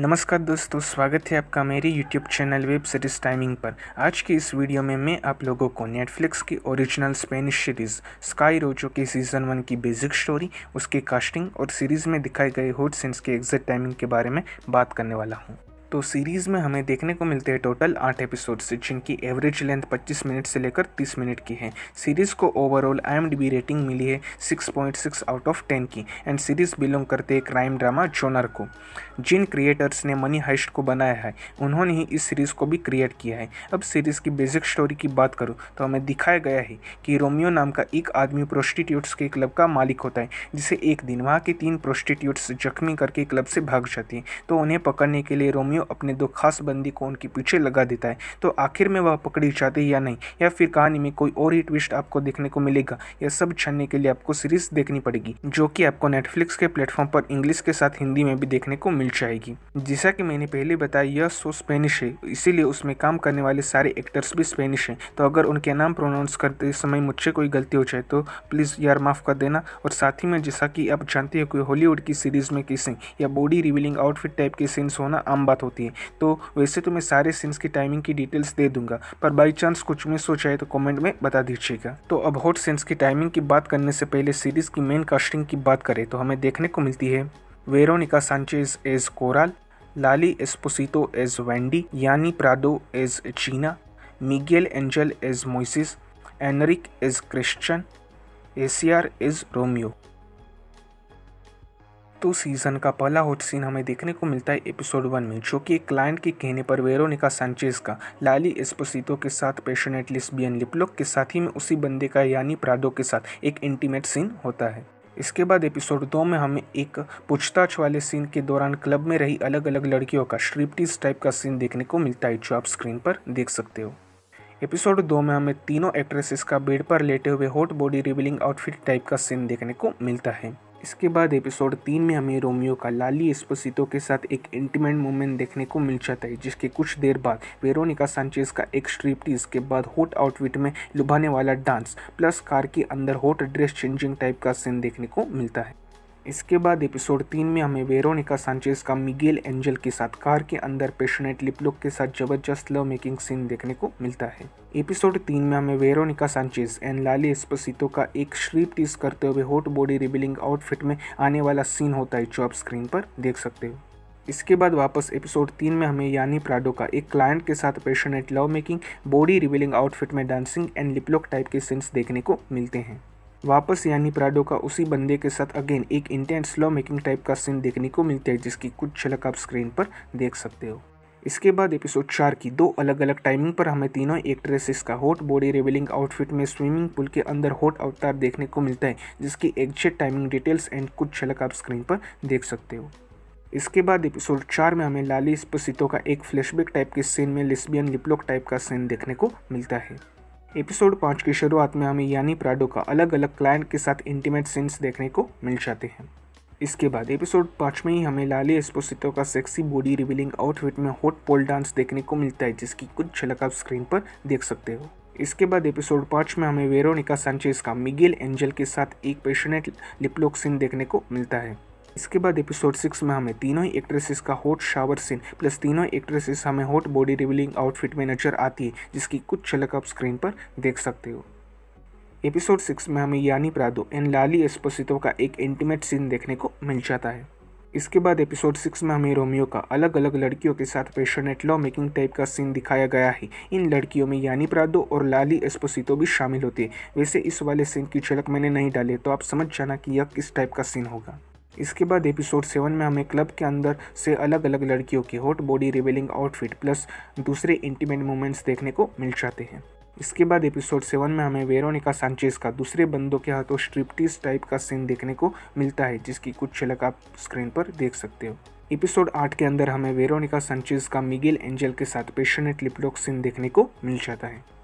नमस्कार दोस्तों स्वागत है आपका मेरे YouTube channel web series timing पर आज की इस वीडियो में मैं आप लोगों को नेटफ्लिक्स की original Spanish series Sky Rojo के सीज़न वन की बेसिक स्टोरी उसकी कास्टिंग और सीरीज़ में दिखाए गए हॉट सीन्स के एग्जैक्ट टाइमिंग के बारे में बात करने वाला हूँ तो सीरीज़ में हमें देखने को मिलते हैं टोटल आठ एपिसोड्स जिनकी एवरेज लेंथ 25 मिनट से लेकर 30 मिनट की है सीरीज़ को ओवरऑल आई रेटिंग मिली है 6.6 आउट ऑफ 10 की एंड सीरीज़ बिलोंग करते हैं क्राइम ड्रामा जोनर को जिन क्रिएटर्स ने मनी हाइस्ट को बनाया है उन्होंने ही इस सीरीज़ को भी क्रिएट किया है अब सीरीज़ की बेसिक स्टोरी की बात करूँ तो हमें दिखाया गया है कि रोमियो नाम का एक आदमी प्रोस्टिट्यूट्स के क्लब का मालिक होता है जिसे एक दिन वहाँ के तीन प्रोस्टिट्यूट्स जख्मी करके क्लब से भाग जाती हैं तो उन्हें पकड़ने के लिए रोमियो कहानियों अपने दो खास बंदी को उनके पीछे लगा देता है तो आखिर में वह पकड़ी जाती है या नहीं या फिर कहानी में कोई और ही ट्विस्ट आपको देखने को मिलेगा यह सब छनने के लिए आपको सीरीज देखनी पड़ेगी जो कि आपको नेटफ्लिक्स के प्लेटफॉर्म पर इंग्लिश के साथ हिंदी में भी देखने को मिल जाएगी जैसा कि मैंने पहले बताया यह शो स्पेनिश है इसीलिए उसमें काम करने वाले सारे एक्टर्स भी स्पेनिश हैं तो अगर उनके नाम प्रोनाउंस करते समय मुझसे कोई गलती हो जाए तो प्लीज़ यार माफ़ कर देना और साथ ही में जैसा कि आप जानते हो कि हॉलीवुड की सीरीज़ में किसिंग या बॉडी रिवीलिंग आउटफिट टाइप के सीन्स होना आम बात हो होती है तो वैसे तो मैं सारे सीन्स की टाइमिंग की डिटेल्स दे दूंगा पर बाई चांस कुछ में सोचा है तो कॉमेंट में बता दीजिएगा तो अब हॉट सीन्स की टाइमिंग की बात करने से पहले सीरीज़ की मेन कास्टिंग की बात करें तो हमें देखने को मिलती है Veronica Sanchez as Coral Lali Esposito as Wendy Yany Prado as China Miguel Angel as Moises Enrique as Cristian Asier as Romeo तो सीज़न का पहला हॉट सीन हमें देखने को मिलता है एपिसोड वन में जो कि एक क्लाइंट के कहने पर वेरोनिका सांचेज का लाली एस्पोसितो के साथ पेशनेट लिस्बियन लिपलोक के साथ ही में उसी बंदे का यानी प्राडो के साथ एक इंटीमेट सीन होता है इसके बाद एपिसोड दो में हमें एक पूछताछ वाले सीन के दौरान क्लब में रही अलग अलग लड़कियों का स्ट्रिप्टीज टाइप का सीन देखने को मिलता है जो आप स्क्रीन पर देख सकते हो एपिसोड दो में हमें तीनों एक्ट्रेसेस का बेड पर लेटे हुए hot body revealing outfit type का सीन देखने को मिलता है इसके बाद एपिसोड तीन में हमें रोमियो का लाली एस्पोसितो के साथ एक इंटीमेट मोमेंट देखने को मिल जाता है जिसके कुछ देर बाद वेरोनिका सांचेज का एक स्ट्रिप्टीज के बाद हॉट आउटफिट में लुभाने वाला डांस प्लस कार के अंदर हॉट ड्रेस चेंजिंग टाइप का सीन देखने को मिलता है इसके बाद एपिसोड तीन में हमें वेरोनिका सांचेस का मिगेल एंजल के साथ कार के अंदर पेशनेट लिपलुक के साथ जबरदस्त लव मेकिंग सीन देखने को मिलता है एपिसोड तीन में हमें Veronica Sanchez and Lali Esposito का एक श्रीप टीस करते हुए हॉट बॉडी रिबिलिंग आउटफिट में आने वाला सीन होता है जो आप स्क्रीन पर देख सकते हो इसके बाद वापस एपिसोड तीन में हमें यानी प्राडो का एक क्लाइंट के साथ passionate love making body revealing outfit में डांसिंग एंड लिपलॉक टाइप के सीन्स देखने को मिलते हैं वापस यानी प्राडो का उसी बंदे के साथ अगेन एक इंटेंस स्लो मेकिंग टाइप का सीन देखने को मिलता है जिसकी कुछ झलक आप स्क्रीन पर देख सकते हो इसके बाद एपिसोड चार की दो अलग अलग टाइमिंग पर हमें तीनों एक्ट्रेसेस का हॉट बॉडी रेवलिंग आउटफिट में स्विमिंग पूल के अंदर हॉट अवतार देखने को मिलता है जिसकी एग्जैक्ट टाइमिंग डिटेल्स एंड कुछ झलक आप स्क्रीन पर देख सकते हो इसके बाद एपिसोड चार में हमें लाली स्पसितों का एक फ्लैशबैक टाइप के सीन में लिस्बियन लिपलॉक टाइप का सीन देखने को मिलता है एपिसोड पाँच की शुरुआत में हमें यानी प्राडो का अलग अलग क्लाइंट के साथ इंटीमेट सीन्स देखने को मिल जाते हैं इसके बाद एपिसोड पाँच में ही हमें लाली एस्पोसितो का सेक्सी बॉडी रिवीलिंग आउटफिट में हॉट पोल डांस देखने को मिलता है जिसकी कुछ झलक आप स्क्रीन पर देख सकते हो इसके बाद एपिसोड पाँच में हमें वेरोनिका सांचेज का मिगेल एंजल के साथ एक पेशनेट लिपलोक सीन देखने को मिलता है इसके बाद एपिसोड सिक्स में हमें तीनों ही एक्ट्रेसेस का हॉट शावर सीन प्लस तीनों एक्ट्रेसेस हमें हॉट बॉडी रिविलिंग आउटफिट में नजर आती है जिसकी कुछ झलक आप स्क्रीन पर देख सकते हो एपिसोड सिक्स में हमें यानी प्रादो एंड लाली एस्पोसितो का एक इंटीमेट सीन देखने को मिल जाता है इसके बाद एपिसोड सिक्स में हमें रोमियो का अलग अलग लड़कियों के साथ पेशनेट लॉ मेकिंग टाइप का सीन दिखाया गया है इन लड़कियों में यानी प्रादो और लाली एस्पोसितो भी शामिल होती है वैसे इस वाले सीन की झलक मैंने नहीं डाली तो आप समझ जाना कि यह किस टाइप का सीन होगा इसके बाद एपिसोड सेवन में हमें क्लब के अंदर से अलग अलग लड़कियों की hot body revealing outfit plus दूसरे इंटीमेट मोमेंट्स देखने को मिल जाते हैं इसके बाद एपिसोड सेवन में हमें वेरोनिका सांचेस का दूसरे बंदों के हाथों स्ट्रिप्टीज टाइप का सीन देखने को मिलता है जिसकी कुछ झलक आप स्क्रीन पर देख सकते हो एपिसोड आठ के अंदर हमें वेरोनिका सांचेस का मिगेल एंजल के साथ पेशनेट लिपलॉक सीन देखने को मिल जाता है